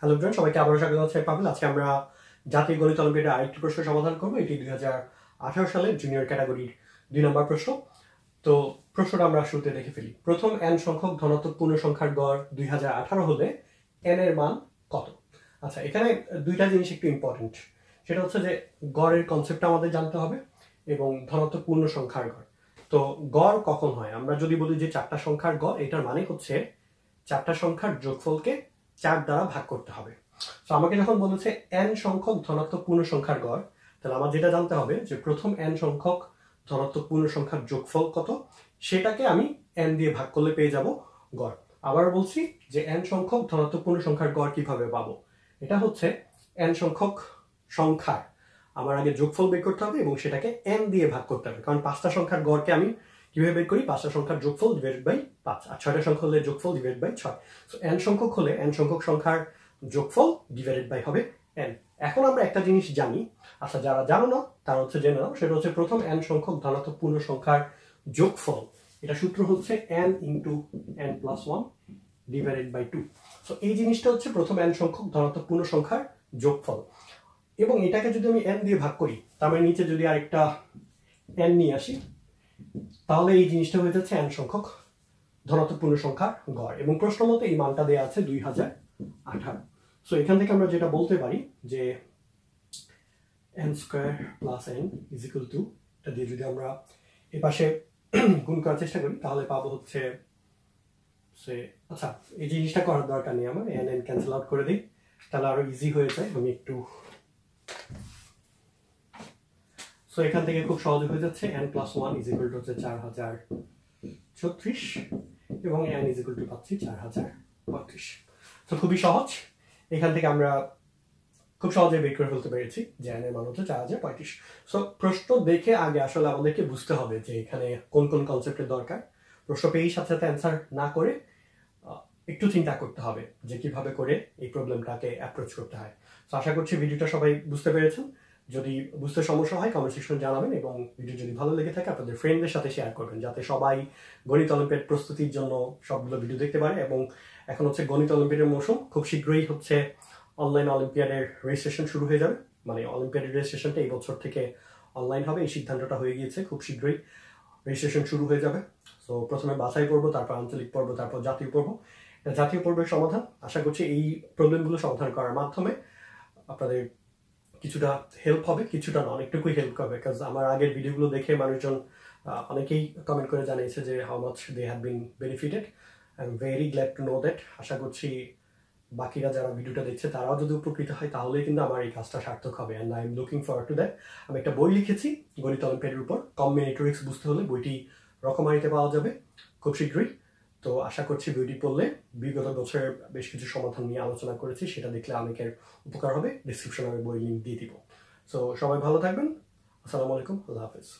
hello friend সবাইকে আবারও স্বাগত হচ্ছে পাবেন আজকে আমরা জাতীয় গণিত অলিম্পিয়াডের আরেকটি প্রশ্ন সমাধান করবো এটি দুই হাজার আঠারো সালের জুনিয়র ক্যাটাগরির দুই নম্বর প্রশ্ন তো প্রশ্নটা আমরা শুরুতে দেখে ফেলি প্রথম এন সংখ্যক ধনাত্মক পূর্ণ সংখ্যার গড় দুই হাজার আঠারো হলে এন এর মান কত আচ্ছা এখানে দুইটা জিনিস একটু ইম্পর্টেন্ট সেটা হচ্ছে যে গড়ের কনসেপ্টটা আমাদের জানতে হবে এবং ধনাত্মক পূর্ণ সংখ্যার গড় তো গড় কখন হয় আমরা যদি বলি যে চারটা সংখ্যার গড় এটার মানে হচ্ছে চারটা সংখ্যার যোগফলকে চার দ্বারা ভাগ করতে হবে তো আমাকে যখন বলেছে এন সংখ্যক ধনাত্মক পূর্ণ সংখ্যার গড় তাহলে আমার যেটা জানতে হবে যে প্রথম এন সংখ্যক ধনাত্মক পূর্ণ সংখ্যার যোগফল কত সেটাকে আমি এন দিয়ে ভাগ করলে পেয়ে যাব গড় আবার বলছি যে এন সংখ্যক ধনাত্মক পূর্ণ সংখ্যার গড় কিভাবে পাবো এটা হচ্ছে এন সংখ্যক সংখ্যার আমার আগে যোগফল বের করতে হবে এবং সেটাকে এন দিয়ে ভাগ করতে হবে কারণ পাঁচটা সংখ্যার গড়কে আমি কিভাবে বের করি পাঁচটা সংখ্যার যোগফল ডিভাইড বাই পাঁচ আর ছয়টা সংখ্যা হলে যোগফল ডিভাইড বাই ছয় সো এন সংখ্যক হলে এন সংখ্যক সংখ্যার যোগফল ডিভাইডেড বাই হবে এন এখন আমরা একটা জিনিস জানি আচ্ছা যারা জানো না তারা হচ্ছে জেনে নাও সেটা হচ্ছে প্রথম এন সংখ্যক ধনাত্মক পূর্ণ সংখ্যার যোগফল এটা সূত্র হচ্ছে N into N plus one divided by two so এই জিনিসটা হচ্ছে প্রথম এন সংখ্যক ধনাত্মক পূর্ণ সংখ্যার যোগফল এবং এটাকে যদি আমি এন দিয়ে ভাগ করি তার মানে নিচে যদি আরেকটা এন নিয়ে আসি তাহলে এই জিনিসটা হয়ে যাচ্ছে এন সংখ্যক ধরাত পূর্ণ গড় এবং প্রশ্ন মতো এই মানটা দেওয়া আছে দুই হাজার আঠারো সো এখান থেকে আমরা যেটা বলতে পারি যে N square plus N is equal to এটা দিয়ে যদি আমরা এ পাশে গুণ করার চেষ্টা করি তাহলে পাবো হচ্ছে সে আচ্ছা এই জিনিসটা করার দরকার নেই আমার এন এন ক্যান্সেল আউট করে দিই তাহলে আরো ইজি হয়ে যায় আমি একটু সো এখান থেকে খুব সহজ হয়ে যাচ্ছে N plus one is equal to হচ্ছে চার হাজার ছত্রিশ এবং এন ইজ ইকুয়াল টু পাচ্ছি চার হাজার পঁয়ত্রিশ তো খুবই সহজ এখান থেকে আমরা খুব সহজে বের করে ফেলতে পেরেছি যে এর মান হচ্ছে চার হাজার পঁয়ত্রিশ সো প্রশ্ন দেখে আগে আসলে আমাদেরকে বুঝতে হবে যে এখানে কোন কোন কনসেপ্টের দরকার প্রশ্ন পেয়েই সাথে সাথে অ্যান্সার না করে একটু চিন্তা করতে হবে যে কিভাবে করে এই প্রবলেমটাকে অ্যাপ্রোচ করতে হয় তো আশা করছি ভিডিওটা সবাই বুঝতে পেরেছেন যদি বুঝতে সমস্যা হয় কমেন্ট সেকশনে জানাবেন এবং ভিডিও যদি ভালো লেগে থাকে আপনাদের ফ্রেন্ডদের সাথে শেয়ার করবেন যাতে সবাই গণিত অলিম্পিয়াড প্রস্তুতির জন্য সবগুলো ভিডিও দেখতে পারে এবং এখন হচ্ছে গণিত অলিম্পিয়াডের মৌসুম খুব শীঘ্রই হচ্ছে অনলাইন অলিম্পিয়াডের রেজিস্ট্রেশন শুরু হয়ে যাবে মানে অলিম্পিয়াডের রেজিস্ট্রেশনটা এই বছর থেকে অনলাইন হবে এই সিদ্ধান্তটা হয়ে গিয়েছে খুব শীঘ্রই রেজিস্ট্রেশন শুরু হয়ে যাবে তো প্রথমে বাছাই পর্ব তারপর আঞ্চলিক পর্ব তারপর জাতীয় পর্ব জাতীয় পর্বের সমাধান আশা করছি এই প্রবলেমগুলো সমাধান করার মাধ্যমে আপনাদের কিছুটা হেল্প হবে কিছুটা না অনেকটুকুই হেল্প করবে কাজ আমার আগের ভিডিওগুলো দেখে মানুষজন অনেকেই কমেন্ট করে জানিয়েছে যে how much they have been benefited I am very glad to know that আশা করছি বাকিরা যারা ভিডিওটা দেখছে তারাও যদি উপকৃত হয় তাহলেই কিন্তু আমার এই কাজটা সার্থক হবে and I am looking for to that আমি একটা বই লিখেছি গণিত অলিম্পিয়াডের উপর কম মেনিটোরিক্স বুঝতে হলে বইটি রকমারিতে পাওয়া যাবে খুব শীঘ্রই তো আশা করছি বিউটি পড়লে বিগত বছরের বেশ কিছু সমাধান নিয়ে আলোচনা করেছি সেটা দেখলে অনেকের উপকার হবে ডিসক্রিপশনে আমি বই লিঙ্ক দিয়ে দিব সো সবাই ভালো থাকবেন আসসালামু আলাইকুম আল্লাহ হাফেজ